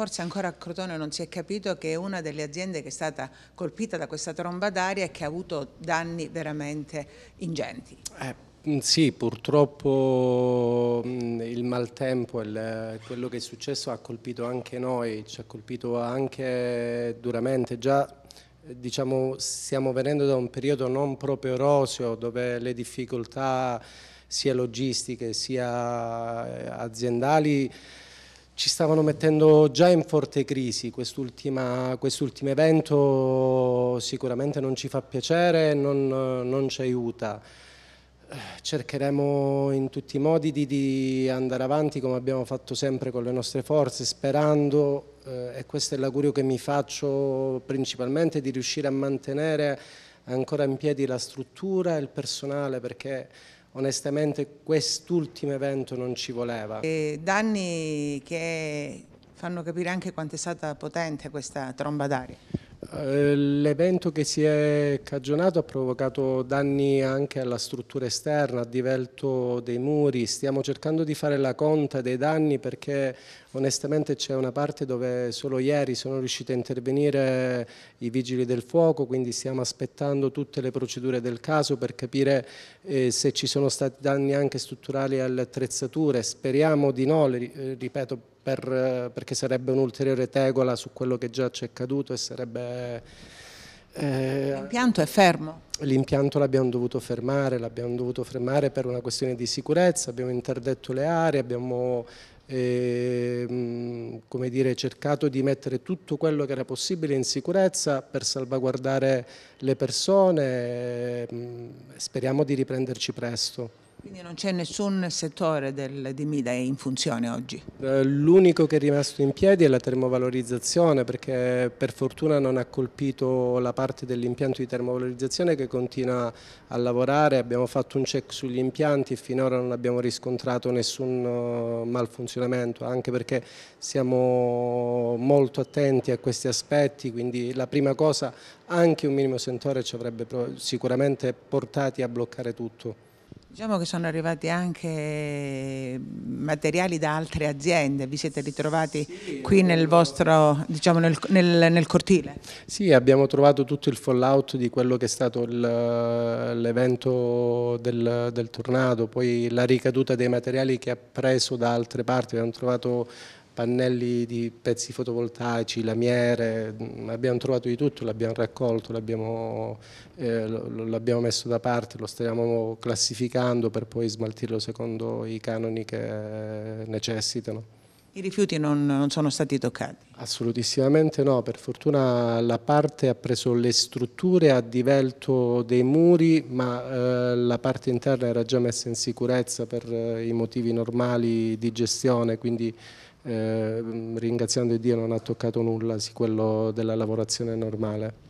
Forse ancora a Crotone non si è capito che è una delle aziende che è stata colpita da questa tromba d'aria e che ha avuto danni veramente ingenti. Eh. Mm, sì, purtroppo mm, il maltempo e quello che è successo ha colpito anche noi, ci ha colpito anche duramente. Già eh, diciamo, stiamo venendo da un periodo non proprio erosio dove le difficoltà sia logistiche sia eh, aziendali ci stavano mettendo già in forte crisi, quest'ultimo evento sicuramente non ci fa piacere, non, non ci aiuta. Cercheremo in tutti i modi di, di, andare avanti come abbiamo fatto sempre con le nostre forze, sperando, eh, e questo è l'augurio che mi faccio principalmente, di riuscire a mantenere ancora in piedi la struttura e il personale, perché onestamente quest'ultimo evento non ci voleva. E danni che fanno capire anche quanto è stata potente questa tromba d'aria. Eh, l'evento che si è cagionato ha provocato danni anche alla struttura esterna, ha divelto dei muri. Stiamo cercando di fare la conta dei danni perché onestamente c'è una parte dove solo ieri sono riusciti a intervenire i vigili del fuoco, quindi stiamo aspettando tutte le procedure del caso per capire eh, se ci sono stati danni anche strutturali alle attrezzature. Speriamo di no, ripeto, perché sarebbe un'ulteriore tegola su quello che già ci è caduto e sarebbe eh, eh, L'impianto è fermo? L'impianto l'abbiamo dovuto fermare, l'abbiamo dovuto fermare per una questione di sicurezza, abbiamo interdetto le aree, abbiamo eh, come dire, cercato di mettere tutto quello che era possibile in sicurezza per salvaguardare le persone, ehm, speriamo di riprenderci presto. Quindi non c'è nessun settore del, di Mida in funzione oggi? Eh, l'unico che è rimasto in piedi è la termovalorizzazione perché per fortuna non ha colpito la parte dell'impianto di termovalorizzazione che continua a lavorare, abbiamo fatto un check sugli impianti e finora non abbiamo riscontrato nessun eh, malfunzionamento anche perché siamo molto attenti a questi aspetti quindi la prima cosa anche un minimo sentore ci avrebbe sicuramente portati a bloccare tutto. Diciamo che sono arrivati anche materiali da altre aziende, vi siete ritrovati sì, eh, qui nel vostro, diciamo nel, nel, nel, cortile? Sì, abbiamo trovato tutto il fallout di quello che è stato l'evento del, del tornado, poi la ricaduta dei materiali che ha preso da altre parti, abbiamo trovato pannelli di pezzi fotovoltaici, lamiere, mm, abbiamo trovato di tutto, l'abbiamo raccolto, l'abbiamo eh, messo da parte, lo stiamo classificando per poi smaltirlo secondo i canoni che necessitano. I rifiuti non, non, sono stati toccati? Assolutissimamente no, per fortuna la parte ha preso le strutture, ha divelto dei muri, ma eh, la parte interna era già messa in sicurezza per eh, i motivi normali di gestione, quindi eh, ringraziando Dio non ha toccato nulla, sì, quello della lavorazione normale.